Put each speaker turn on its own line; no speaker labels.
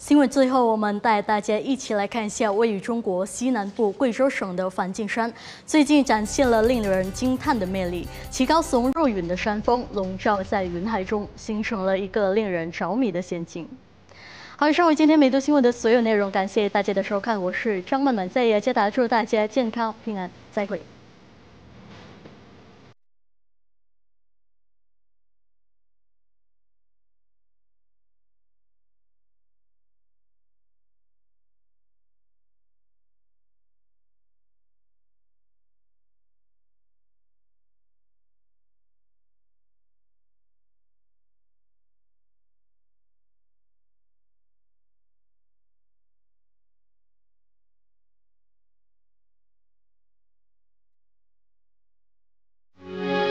新闻最后，我们带大家一起来看一下位于中国西南部贵州省的梵净山，最近展现了令人惊叹的魅力。其高耸入云的山峰笼罩在云海中，形成了一个令人着迷的仙境。好，以上为今天每度新闻的所有内容，感谢大家的收看，我是张曼曼，在家达，祝大家健康
平安，再会。